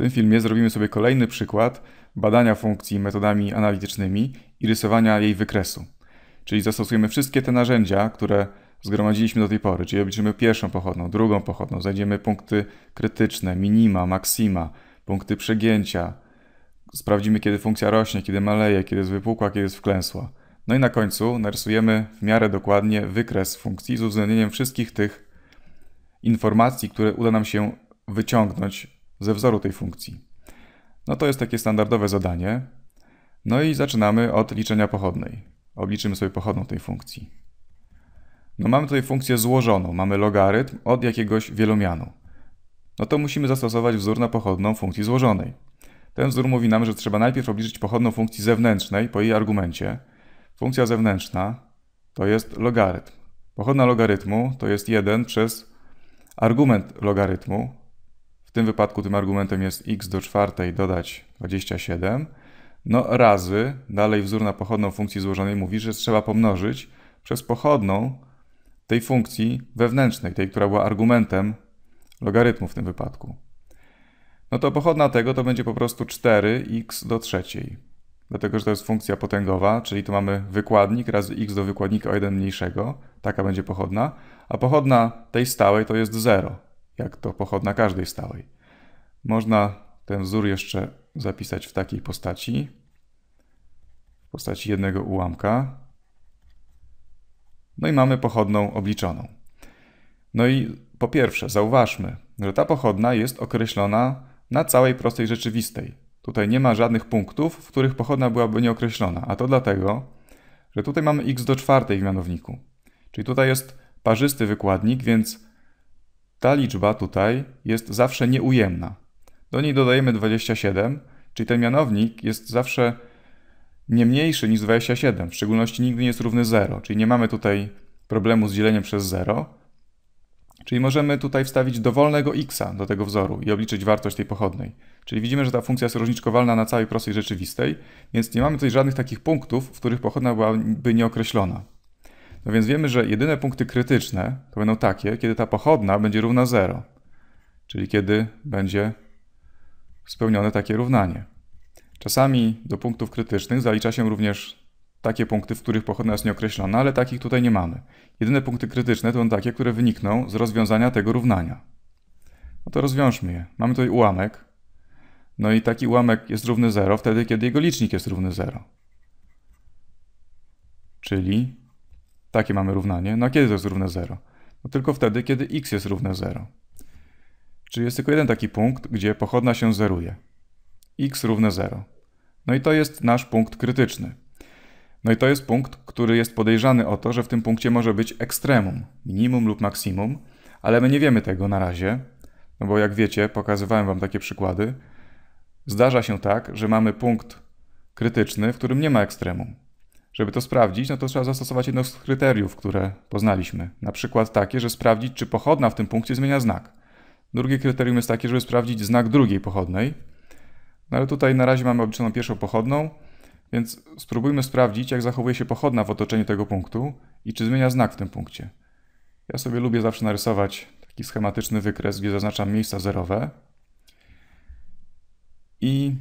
W tym filmie zrobimy sobie kolejny przykład badania funkcji metodami analitycznymi i rysowania jej wykresu. Czyli zastosujemy wszystkie te narzędzia, które zgromadziliśmy do tej pory, czyli obliczymy pierwszą pochodną, drugą pochodną, znajdziemy punkty krytyczne, minima, maksima, punkty przegięcia, sprawdzimy kiedy funkcja rośnie, kiedy maleje, kiedy jest wypukła, kiedy jest wklęsła. No i na końcu narysujemy w miarę dokładnie wykres funkcji z uwzględnieniem wszystkich tych informacji, które uda nam się wyciągnąć ze wzoru tej funkcji. No to jest takie standardowe zadanie. No i zaczynamy od liczenia pochodnej. Obliczymy sobie pochodną tej funkcji. No mamy tutaj funkcję złożoną, mamy logarytm od jakiegoś wielomianu. No to musimy zastosować wzór na pochodną funkcji złożonej. Ten wzór mówi nam, że trzeba najpierw obliczyć pochodną funkcji zewnętrznej po jej argumencie. Funkcja zewnętrzna to jest logarytm. Pochodna logarytmu to jest 1 przez argument logarytmu, w tym wypadku tym argumentem jest x do czwartej dodać 27. No razy, dalej wzór na pochodną funkcji złożonej mówi, że trzeba pomnożyć przez pochodną tej funkcji wewnętrznej, tej, która była argumentem logarytmu w tym wypadku. No to pochodna tego to będzie po prostu 4x do trzeciej. Dlatego, że to jest funkcja potęgowa, czyli tu mamy wykładnik razy x do wykładnika o 1 mniejszego, taka będzie pochodna, a pochodna tej stałej to jest 0 jak to pochodna każdej stałej. Można ten wzór jeszcze zapisać w takiej postaci, w postaci jednego ułamka. No i mamy pochodną obliczoną. No i po pierwsze, zauważmy, że ta pochodna jest określona na całej prostej rzeczywistej. Tutaj nie ma żadnych punktów, w których pochodna byłaby nieokreślona, a to dlatego, że tutaj mamy x do czwartej w mianowniku. Czyli tutaj jest parzysty wykładnik, więc ta liczba tutaj jest zawsze nieujemna. Do niej dodajemy 27, czyli ten mianownik jest zawsze nie mniejszy niż 27, w szczególności nigdy nie jest równy 0, czyli nie mamy tutaj problemu z dzieleniem przez 0. Czyli możemy tutaj wstawić dowolnego x do tego wzoru i obliczyć wartość tej pochodnej. Czyli widzimy, że ta funkcja jest różniczkowalna na całej prostej rzeczywistej, więc nie mamy tutaj żadnych takich punktów, w których pochodna byłaby nieokreślona. No więc wiemy, że jedyne punkty krytyczne to będą takie, kiedy ta pochodna będzie równa 0, czyli kiedy będzie spełnione takie równanie. Czasami do punktów krytycznych zalicza się również takie punkty, w których pochodna jest nieokreślona, ale takich tutaj nie mamy. Jedyne punkty krytyczne to będą takie, które wynikną z rozwiązania tego równania. No to rozwiążmy je. Mamy tutaj ułamek. No i taki ułamek jest równy 0 wtedy, kiedy jego licznik jest równy 0. Czyli takie mamy równanie. No a kiedy to jest równe 0? No tylko wtedy, kiedy x jest równe 0. Czyli jest tylko jeden taki punkt, gdzie pochodna się zeruje. x równe 0. No i to jest nasz punkt krytyczny. No i to jest punkt, który jest podejrzany o to, że w tym punkcie może być ekstremum, minimum lub maksimum, ale my nie wiemy tego na razie, no bo jak wiecie, pokazywałem wam takie przykłady. Zdarza się tak, że mamy punkt krytyczny, w którym nie ma ekstremum. Żeby to sprawdzić, no to trzeba zastosować jedno z kryteriów, które poznaliśmy. Na przykład takie, że sprawdzić, czy pochodna w tym punkcie zmienia znak. Drugie kryterium jest takie, żeby sprawdzić znak drugiej pochodnej. No ale tutaj na razie mamy obliczoną pierwszą pochodną, więc spróbujmy sprawdzić, jak zachowuje się pochodna w otoczeniu tego punktu i czy zmienia znak w tym punkcie. Ja sobie lubię zawsze narysować taki schematyczny wykres, gdzie zaznaczam miejsca zerowe. I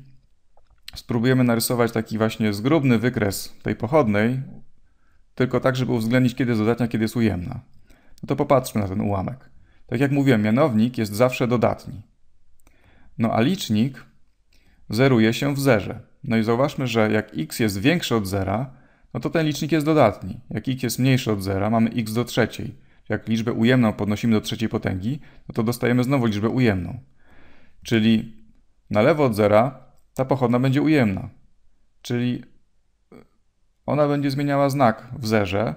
spróbujemy narysować taki właśnie zgrubny wykres tej pochodnej, tylko tak, żeby uwzględnić, kiedy jest dodatnia, kiedy jest ujemna. No to popatrzmy na ten ułamek. Tak jak mówiłem, mianownik jest zawsze dodatni. No a licznik zeruje się w zerze. No i zauważmy, że jak x jest większy od zera, no to ten licznik jest dodatni. Jak x jest mniejszy od zera, mamy x do trzeciej. Jak liczbę ujemną podnosimy do trzeciej potęgi, no to dostajemy znowu liczbę ujemną. Czyli na lewo od zera ta pochodna będzie ujemna. Czyli ona będzie zmieniała znak w zerze.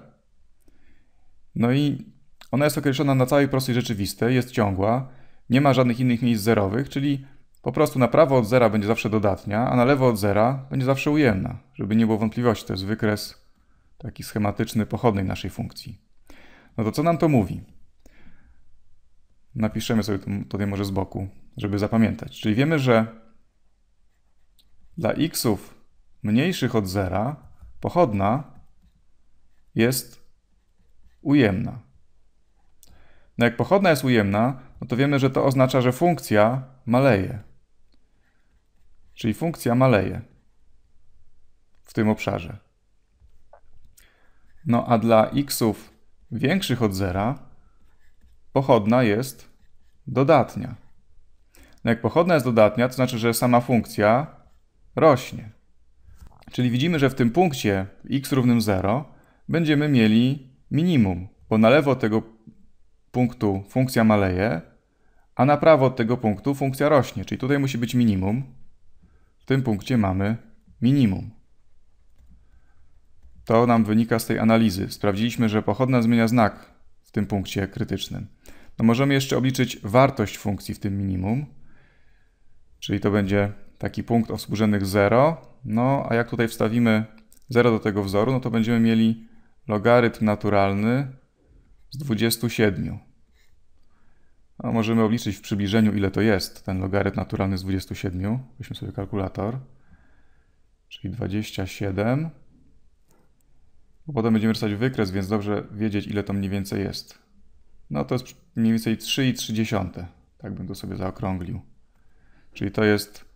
No i ona jest określona na całej prostej rzeczywistej, jest ciągła, nie ma żadnych innych miejsc zerowych, czyli po prostu na prawo od zera będzie zawsze dodatnia, a na lewo od zera będzie zawsze ujemna. Żeby nie było wątpliwości, to jest wykres taki schematyczny pochodnej naszej funkcji. No to co nam to mówi? Napiszemy sobie to tutaj może z boku, żeby zapamiętać. Czyli wiemy, że dla xów mniejszych od zera pochodna jest ujemna. No jak pochodna jest ujemna, no to wiemy, że to oznacza, że funkcja maleje. Czyli funkcja maleje w tym obszarze. No a dla xów większych od zera pochodna jest dodatnia. No jak pochodna jest dodatnia, to znaczy, że sama funkcja rośnie. Czyli widzimy, że w tym punkcie x równym 0 będziemy mieli minimum, bo na lewo tego punktu funkcja maleje, a na prawo od tego punktu funkcja rośnie, czyli tutaj musi być minimum. W tym punkcie mamy minimum. To nam wynika z tej analizy. Sprawdziliśmy, że pochodna zmienia znak w tym punkcie krytycznym. No możemy jeszcze obliczyć wartość funkcji w tym minimum, czyli to będzie taki punkt o współrzędnych 0. No a jak tutaj wstawimy 0 do tego wzoru, no to będziemy mieli logarytm naturalny z 27. A no, możemy obliczyć w przybliżeniu, ile to jest ten logarytm naturalny z 27. Weźmy sobie kalkulator. Czyli 27. Bo potem będziemy rysować wykres, więc dobrze wiedzieć, ile to mniej więcej jest. No to jest mniej więcej 3,3. Tak bym to sobie zaokrąglił. Czyli to jest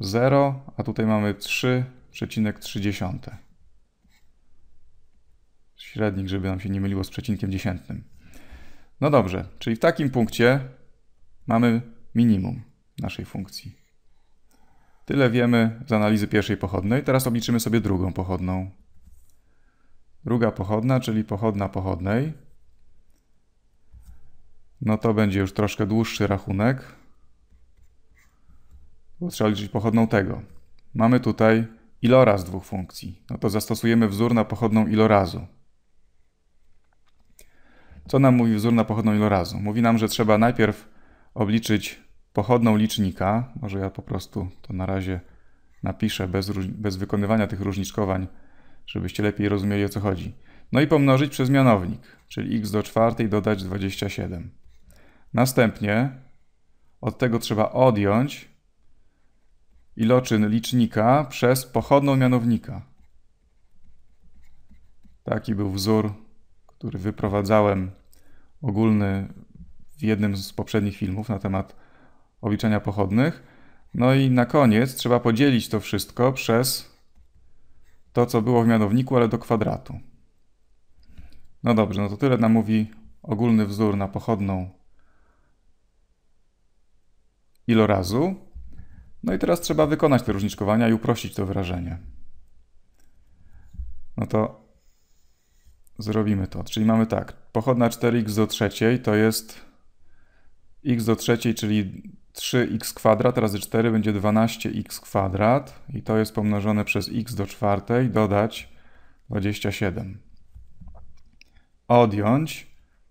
0, a tutaj mamy 3,3. Średnik, żeby nam się nie myliło z przecinkiem dziesiętnym. No dobrze, czyli w takim punkcie mamy minimum naszej funkcji. Tyle wiemy z analizy pierwszej pochodnej. Teraz obliczymy sobie drugą pochodną. Druga pochodna, czyli pochodna pochodnej. No to będzie już troszkę dłuższy rachunek bo trzeba liczyć pochodną tego. Mamy tutaj iloraz dwóch funkcji. No to zastosujemy wzór na pochodną ilorazu. Co nam mówi wzór na pochodną ilorazu? Mówi nam, że trzeba najpierw obliczyć pochodną licznika. Może ja po prostu to na razie napiszę bez, bez wykonywania tych różniczkowań, żebyście lepiej rozumieli o co chodzi. No i pomnożyć przez mianownik, czyli x do czwartej dodać 27. Następnie od tego trzeba odjąć iloczyn licznika przez pochodną mianownika. Taki był wzór, który wyprowadzałem ogólny w jednym z poprzednich filmów na temat obliczenia pochodnych. No i na koniec trzeba podzielić to wszystko przez to, co było w mianowniku, ale do kwadratu. No dobrze, no to tyle nam mówi ogólny wzór na pochodną ilorazu. No i teraz trzeba wykonać te różniczkowania i uprościć to wyrażenie. No to zrobimy to. Czyli mamy tak, pochodna 4x do trzeciej to jest x do trzeciej, czyli 3x kwadrat razy 4 będzie 12x kwadrat i to jest pomnożone przez x do czwartej, dodać 27. Odjąć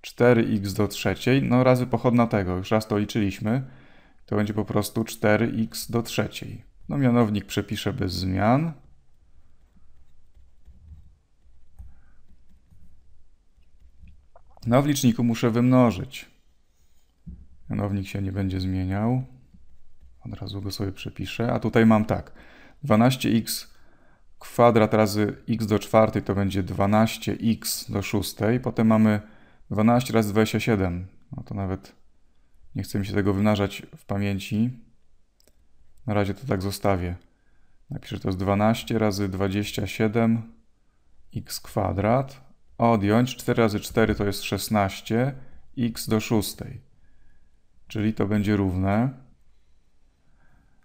4x do trzeciej, no razy pochodna tego, już raz to liczyliśmy, to będzie po prostu 4x do trzeciej. No mianownik przepiszę bez zmian. No w liczniku muszę wymnożyć. Mianownik się nie będzie zmieniał. Od razu go sobie przepiszę. A tutaj mam tak. 12x kwadrat razy x do czwartej to będzie 12x do szóstej. Potem mamy 12 razy 27. No to nawet nie chcę mi się tego wymnażać w pamięci. Na razie to tak zostawię. Napiszę to jest 12 razy 27 x kwadrat. Odjąć 4 razy 4 to jest 16 x do 6. Czyli to będzie równe.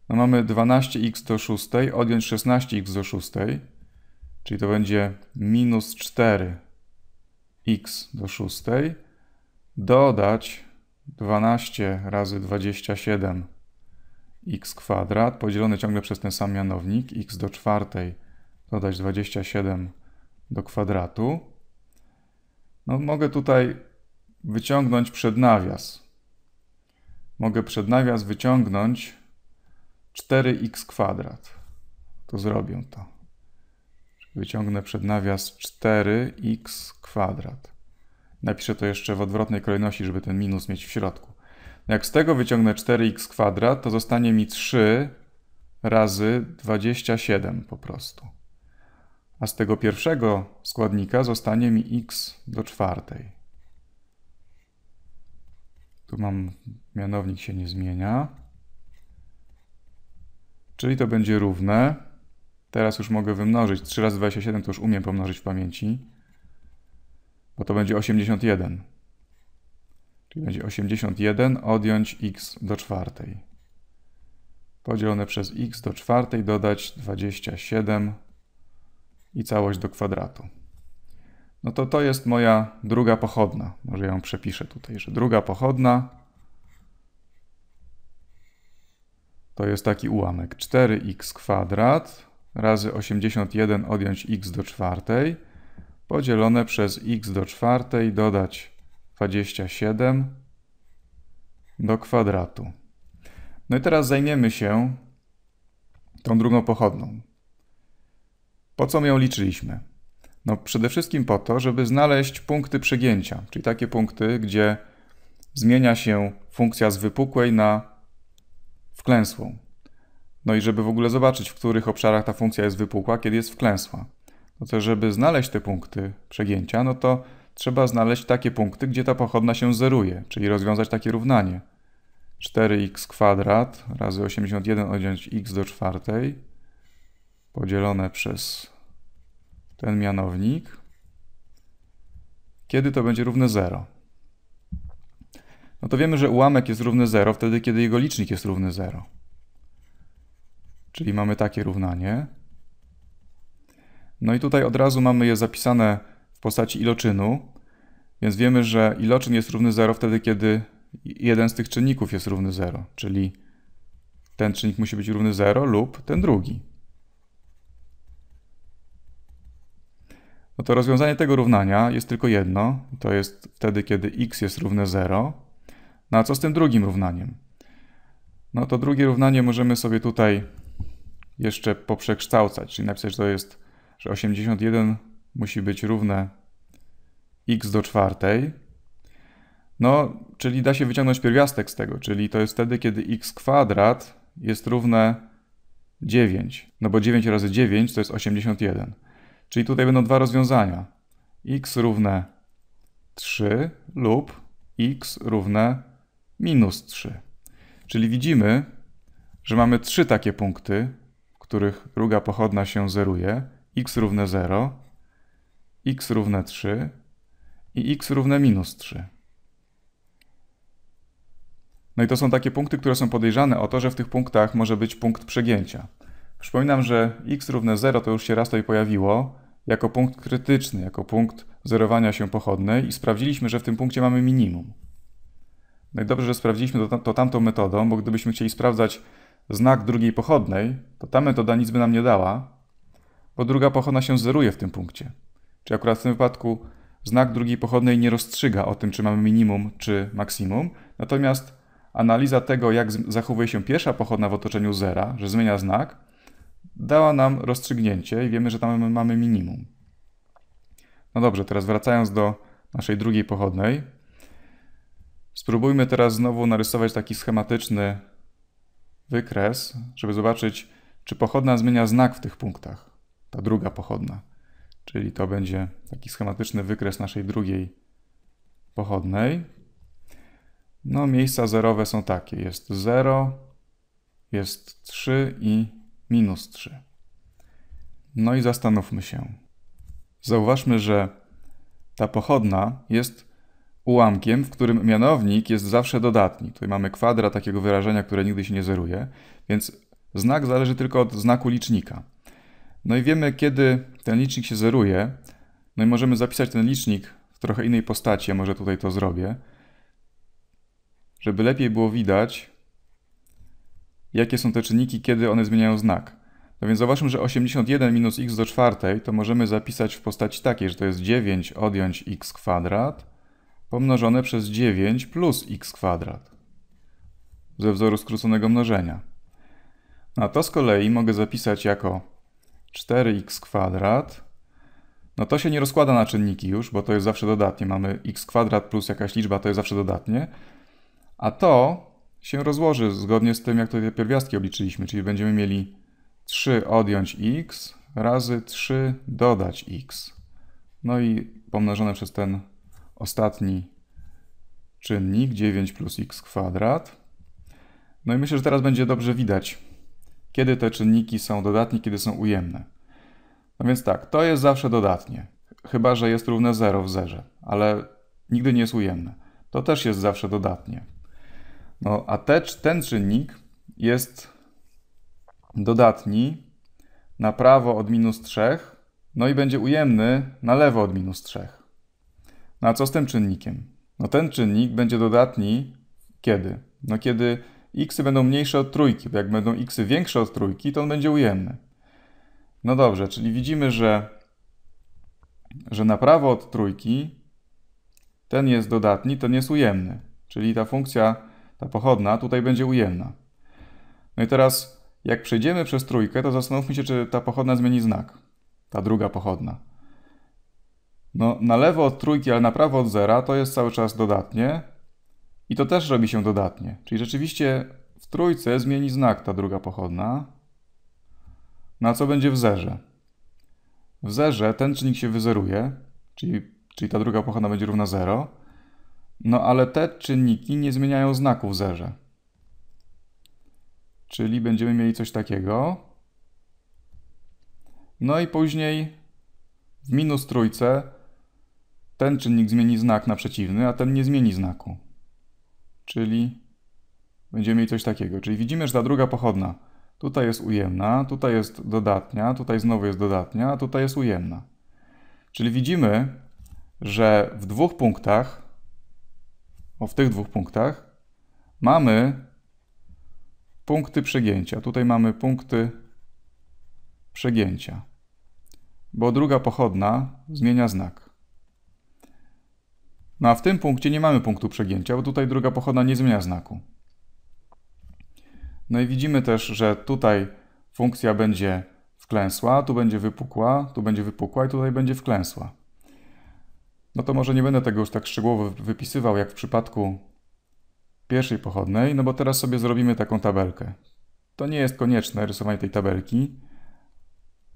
No mamy 12x do 6, odjąć 16x do 6, czyli to będzie minus 4x do 6, dodać 12 razy 27 x kwadrat podzielone ciągle przez ten sam mianownik x do czwartej dodać 27 do kwadratu. No, mogę tutaj wyciągnąć przed nawias. Mogę przed nawias wyciągnąć 4x kwadrat. To zrobię to. Wyciągnę przed nawias 4x kwadrat. Napiszę to jeszcze w odwrotnej kolejności, żeby ten minus mieć w środku. Jak z tego wyciągnę 4x kwadrat, to zostanie mi 3 razy 27 po prostu. A z tego pierwszego składnika zostanie mi x do czwartej. Tu mam, mianownik się nie zmienia. Czyli to będzie równe. Teraz już mogę wymnożyć. 3 razy 27 to już umiem pomnożyć w pamięci bo to będzie 81. Czyli będzie 81 odjąć x do czwartej. Podzielone przez x do czwartej dodać 27 i całość do kwadratu. No to to jest moja druga pochodna. Może ja ją przepiszę tutaj, że druga pochodna to jest taki ułamek 4x kwadrat razy 81 odjąć x do czwartej podzielone przez x do czwartej dodać 27 do kwadratu. No i teraz zajmiemy się tą drugą pochodną. Po co ją liczyliśmy? No przede wszystkim po to, żeby znaleźć punkty przegięcia, czyli takie punkty, gdzie zmienia się funkcja z wypukłej na wklęsłą. No i żeby w ogóle zobaczyć, w których obszarach ta funkcja jest wypukła, kiedy jest wklęsła no to żeby znaleźć te punkty przegięcia, no to trzeba znaleźć takie punkty, gdzie ta pochodna się zeruje, czyli rozwiązać takie równanie. 4x kwadrat razy 81 odjąć x do czwartej podzielone przez ten mianownik, kiedy to będzie równe 0. No to wiemy, że ułamek jest równy 0 wtedy, kiedy jego licznik jest równy 0. Czyli mamy takie równanie. No i tutaj od razu mamy je zapisane w postaci iloczynu, więc wiemy, że iloczyn jest równy 0 wtedy, kiedy jeden z tych czynników jest równy 0, czyli ten czynnik musi być równy 0 lub ten drugi. No to rozwiązanie tego równania jest tylko jedno, to jest wtedy, kiedy x jest równe 0. No a co z tym drugim równaniem? No to drugie równanie możemy sobie tutaj jeszcze poprzekształcać, czyli napisać, że to jest że 81 musi być równe x do czwartej. No, czyli da się wyciągnąć pierwiastek z tego, czyli to jest wtedy, kiedy x kwadrat jest równe 9, no bo 9 razy 9 to jest 81. Czyli tutaj będą dwa rozwiązania. x równe 3 lub x równe minus 3. Czyli widzimy, że mamy trzy takie punkty, w których druga pochodna się zeruje x równe 0, x równe 3 i x równe minus 3. No i to są takie punkty, które są podejrzane o to, że w tych punktach może być punkt przegięcia. Przypominam, że x równe 0 to już się raz tutaj pojawiło, jako punkt krytyczny, jako punkt zerowania się pochodnej i sprawdziliśmy, że w tym punkcie mamy minimum. No i dobrze, że sprawdziliśmy to, to tamtą metodą, bo gdybyśmy chcieli sprawdzać znak drugiej pochodnej, to ta metoda nic by nam nie dała, bo druga pochodna się zeruje w tym punkcie. Czy akurat w tym wypadku znak drugiej pochodnej nie rozstrzyga o tym, czy mamy minimum, czy maksimum, natomiast analiza tego, jak zachowuje się pierwsza pochodna w otoczeniu zera, że zmienia znak, dała nam rozstrzygnięcie i wiemy, że tam mamy minimum. No dobrze, teraz wracając do naszej drugiej pochodnej, spróbujmy teraz znowu narysować taki schematyczny wykres, żeby zobaczyć, czy pochodna zmienia znak w tych punktach ta druga pochodna. Czyli to będzie taki schematyczny wykres naszej drugiej pochodnej. No, miejsca zerowe są takie. Jest 0, jest 3 i minus 3. No i zastanówmy się. Zauważmy, że ta pochodna jest ułamkiem, w którym mianownik jest zawsze dodatni. Tutaj mamy kwadrat takiego wyrażenia, które nigdy się nie zeruje, więc znak zależy tylko od znaku licznika. No i wiemy, kiedy ten licznik się zeruje. No i możemy zapisać ten licznik w trochę innej postaci. Ja może tutaj to zrobię. Żeby lepiej było widać, jakie są te czynniki, kiedy one zmieniają znak. No więc zauważmy, że 81 minus x do czwartej to możemy zapisać w postaci takiej, że to jest 9 odjąć x kwadrat pomnożone przez 9 plus x kwadrat ze wzoru skróconego mnożenia. No a to z kolei mogę zapisać jako 4x kwadrat, no to się nie rozkłada na czynniki już, bo to jest zawsze dodatnie. Mamy x kwadrat plus jakaś liczba, to jest zawsze dodatnie. A to się rozłoży zgodnie z tym, jak to te pierwiastki obliczyliśmy, czyli będziemy mieli 3 odjąć x razy 3 dodać x. No i pomnożone przez ten ostatni czynnik, 9 plus x kwadrat. No i myślę, że teraz będzie dobrze widać kiedy te czynniki są dodatnie, kiedy są ujemne. No więc tak, to jest zawsze dodatnie, chyba że jest równe 0 w zerze, ale nigdy nie jest ujemne. To też jest zawsze dodatnie. No a te, ten czynnik jest dodatni na prawo od minus 3, no i będzie ujemny na lewo od minus 3. No a co z tym czynnikiem? No ten czynnik będzie dodatni kiedy? No kiedy xy będą mniejsze od trójki, bo jak będą xy większe od trójki, to on będzie ujemny. No dobrze, czyli widzimy, że, że na prawo od trójki ten jest dodatni, ten jest ujemny. Czyli ta funkcja, ta pochodna tutaj będzie ujemna. No i teraz jak przejdziemy przez trójkę, to zastanówmy się, czy ta pochodna zmieni znak. Ta druga pochodna. No, na lewo od trójki, ale na prawo od zera to jest cały czas dodatnie, i to też robi się dodatnie. Czyli rzeczywiście w trójce zmieni znak ta druga pochodna, na co będzie w zerze. W zerze ten czynnik się wyzeruje, czyli, czyli ta druga pochodna będzie równa 0, no ale te czynniki nie zmieniają znaku w zerze. Czyli będziemy mieli coś takiego. No i później w minus trójce ten czynnik zmieni znak na przeciwny, a ten nie zmieni znaku czyli będziemy mieli coś takiego. Czyli widzimy, że ta druga pochodna tutaj jest ujemna, tutaj jest dodatnia, tutaj znowu jest dodatnia, a tutaj jest ujemna. Czyli widzimy, że w dwóch punktach, o w tych dwóch punktach, mamy punkty przegięcia. Tutaj mamy punkty przegięcia, bo druga pochodna zmienia znak. No a w tym punkcie nie mamy punktu przegięcia, bo tutaj druga pochodna nie zmienia znaku. No i widzimy też, że tutaj funkcja będzie wklęsła, tu będzie wypukła, tu będzie wypukła i tutaj będzie wklęsła. No to może nie będę tego już tak szczegółowo wypisywał jak w przypadku pierwszej pochodnej, no bo teraz sobie zrobimy taką tabelkę. To nie jest konieczne rysowanie tej tabelki,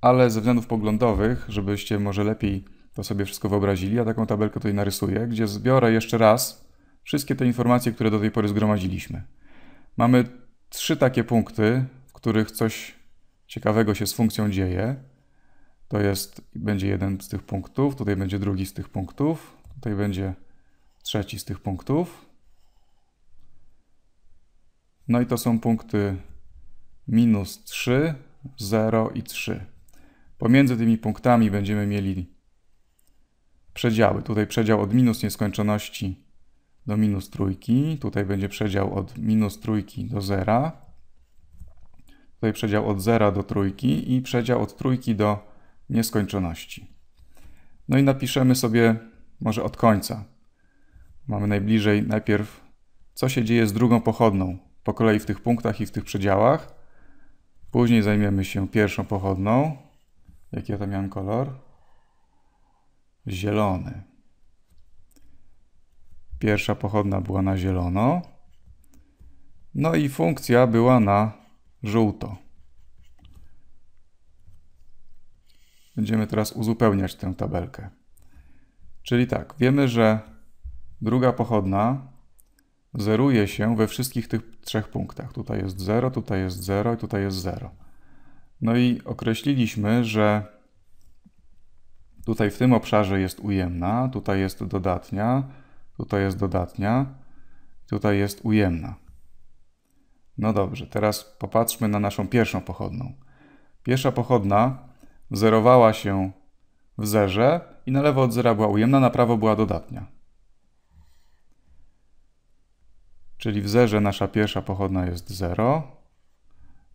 ale ze względów poglądowych, żebyście może lepiej to sobie wszystko wyobrazili. Ja taką tabelkę tutaj narysuję, gdzie zbiorę jeszcze raz wszystkie te informacje, które do tej pory zgromadziliśmy. Mamy trzy takie punkty, w których coś ciekawego się z funkcją dzieje. To jest, będzie jeden z tych punktów, tutaj będzie drugi z tych punktów, tutaj będzie trzeci z tych punktów. No i to są punkty minus 3, 0 i 3. Pomiędzy tymi punktami będziemy mieli przedziały. Tutaj przedział od minus nieskończoności do minus trójki. Tutaj będzie przedział od minus trójki do zera. Tutaj przedział od zera do trójki i przedział od trójki do nieskończoności. No i napiszemy sobie może od końca. Mamy najbliżej najpierw, co się dzieje z drugą pochodną po kolei w tych punktach i w tych przedziałach. Później zajmiemy się pierwszą pochodną. Jaki ja tam miałem kolor? zielony. Pierwsza pochodna była na zielono. No i funkcja była na żółto. Będziemy teraz uzupełniać tę tabelkę. Czyli tak, wiemy, że druga pochodna zeruje się we wszystkich tych trzech punktach. Tutaj jest 0, tutaj jest 0 i tutaj jest 0. No i określiliśmy, że Tutaj w tym obszarze jest ujemna, tutaj jest dodatnia, tutaj jest dodatnia, tutaj jest ujemna. No dobrze, teraz popatrzmy na naszą pierwszą pochodną. Pierwsza pochodna wzerowała się w zerze i na lewo od zera była ujemna, na prawo była dodatnia. Czyli w zerze nasza pierwsza pochodna jest 0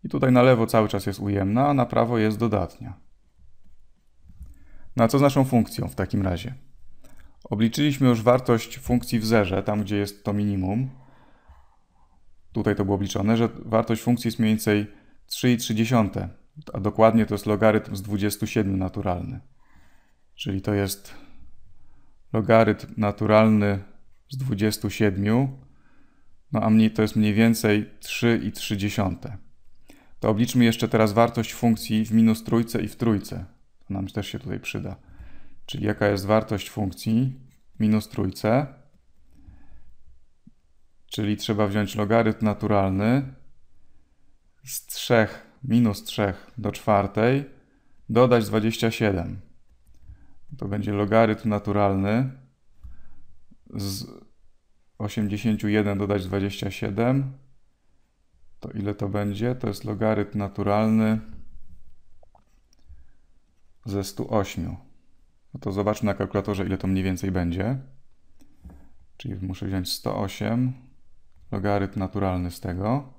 i tutaj na lewo cały czas jest ujemna, a na prawo jest dodatnia. No a co z naszą funkcją w takim razie? Obliczyliśmy już wartość funkcji w zerze, tam gdzie jest to minimum. Tutaj to było obliczone, że wartość funkcji jest mniej więcej 3,3, a dokładnie to jest logarytm z 27 naturalny. Czyli to jest logarytm naturalny z 27, no a mnie to jest mniej więcej 3,3. To obliczmy jeszcze teraz wartość funkcji w minus trójce i w trójce. To nam też się tutaj przyda. Czyli jaka jest wartość funkcji minus trójce. Czyli trzeba wziąć logarytm naturalny z 3 minus 3 do czwartej dodać 27. To będzie logarytm naturalny z 81 dodać 27. To ile to będzie? To jest logarytm naturalny ze 108. No to zobaczmy na kalkulatorze, ile to mniej więcej będzie. Czyli muszę wziąć 108, logarytm naturalny z tego.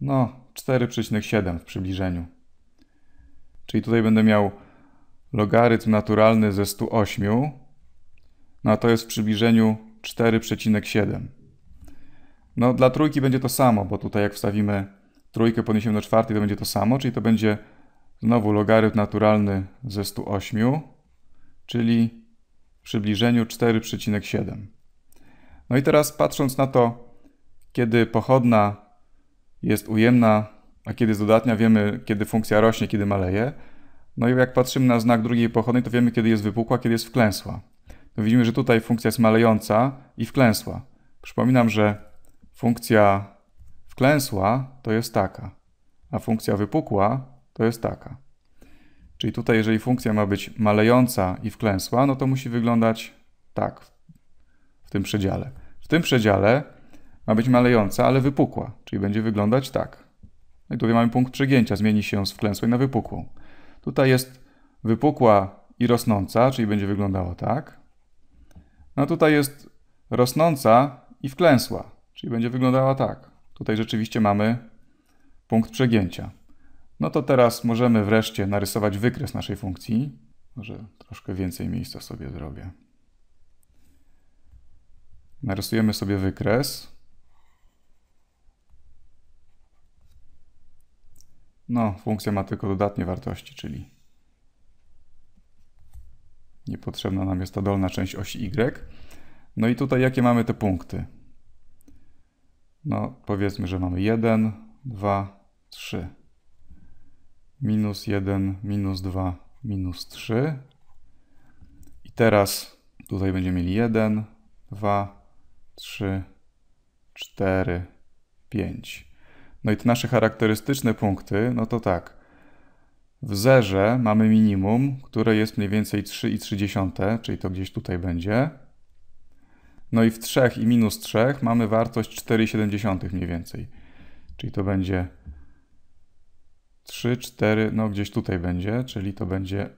No, 4,7 w przybliżeniu. Czyli tutaj będę miał logarytm naturalny ze 108, no a to jest w przybliżeniu 4,7. No dla trójki będzie to samo, bo tutaj jak wstawimy trójkę, podniesiemy do czwartej, to będzie to samo, czyli to będzie Znowu logarytm naturalny ze 108, czyli w przybliżeniu 4,7. No i teraz patrząc na to, kiedy pochodna jest ujemna, a kiedy jest dodatnia, wiemy, kiedy funkcja rośnie, kiedy maleje. No i jak patrzymy na znak drugiej pochodnej, to wiemy, kiedy jest wypukła, kiedy jest wklęsła. No widzimy, że tutaj funkcja jest malejąca i wklęsła. Przypominam, że funkcja wklęsła to jest taka, a funkcja wypukła to jest taka. Czyli tutaj, jeżeli funkcja ma być malejąca i wklęsła, no to musi wyglądać tak w tym przedziale. W tym przedziale ma być malejąca, ale wypukła, czyli będzie wyglądać tak. No I tutaj mamy punkt przegięcia, zmieni się z wklęsłej na wypukłą. Tutaj jest wypukła i rosnąca, czyli będzie wyglądało tak. No tutaj jest rosnąca i wklęsła, czyli będzie wyglądała tak. Tutaj rzeczywiście mamy punkt przegięcia. No to teraz możemy wreszcie narysować wykres naszej funkcji. Może troszkę więcej miejsca sobie zrobię. Narysujemy sobie wykres. No, funkcja ma tylko dodatnie wartości, czyli niepotrzebna nam jest ta dolna część osi Y. No i tutaj jakie mamy te punkty? No, powiedzmy, że mamy 1, 2, 3 minus 1, minus 2, minus 3. I teraz tutaj będziemy mieli 1, 2, 3, 4, 5. No i te nasze charakterystyczne punkty, no to tak. W zerze mamy minimum, które jest mniej więcej 3,3, czyli to gdzieś tutaj będzie. No i w 3 i minus 3 mamy wartość 4,7 mniej więcej. Czyli to będzie 3, 4, no gdzieś tutaj będzie, czyli to będzie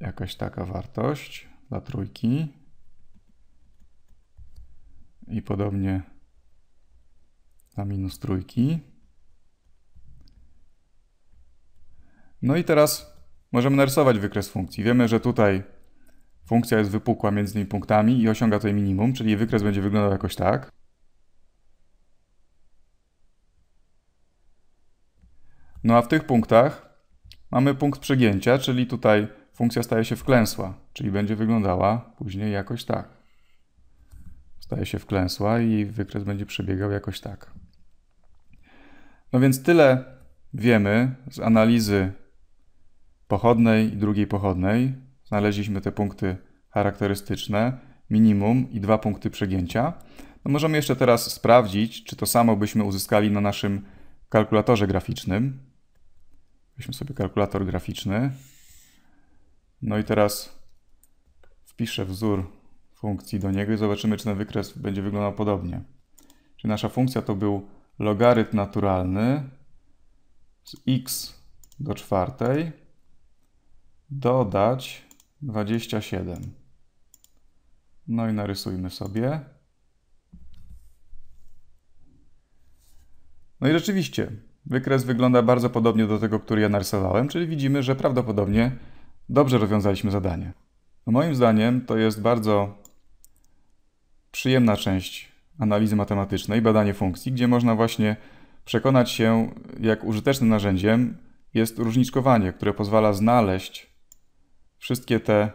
jakaś taka wartość dla trójki. I podobnie dla minus trójki. No i teraz możemy narysować wykres funkcji. Wiemy, że tutaj funkcja jest wypukła między tymi punktami i osiąga tutaj minimum, czyli wykres będzie wyglądał jakoś tak. No a w tych punktach mamy punkt przegięcia, czyli tutaj funkcja staje się wklęsła, czyli będzie wyglądała później jakoś tak. Staje się wklęsła i wykres będzie przebiegał jakoś tak. No więc tyle wiemy z analizy pochodnej i drugiej pochodnej. Znaleźliśmy te punkty charakterystyczne, minimum i dwa punkty przegięcia. No możemy jeszcze teraz sprawdzić, czy to samo byśmy uzyskali na naszym kalkulatorze graficznym. Weźmy sobie kalkulator graficzny. No i teraz wpiszę wzór funkcji do niego i zobaczymy, czy ten wykres będzie wyglądał podobnie. Czyli nasza funkcja to był logarytm naturalny z x do czwartej dodać 27. No i narysujmy sobie. No i rzeczywiście, Wykres wygląda bardzo podobnie do tego, który ja narysowałem, czyli widzimy, że prawdopodobnie dobrze rozwiązaliśmy zadanie. No, moim zdaniem to jest bardzo przyjemna część analizy matematycznej, badanie funkcji, gdzie można właśnie przekonać się, jak użytecznym narzędziem jest różniczkowanie, które pozwala znaleźć wszystkie te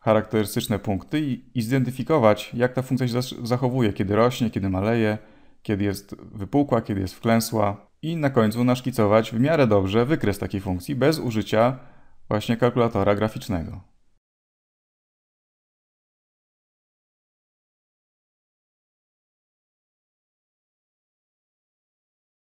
charakterystyczne punkty i, i zidentyfikować, jak ta funkcja się zachowuje, kiedy rośnie, kiedy maleje, kiedy jest wypukła, kiedy jest wklęsła i na końcu naszkicować w miarę dobrze wykres takiej funkcji bez użycia właśnie kalkulatora graficznego.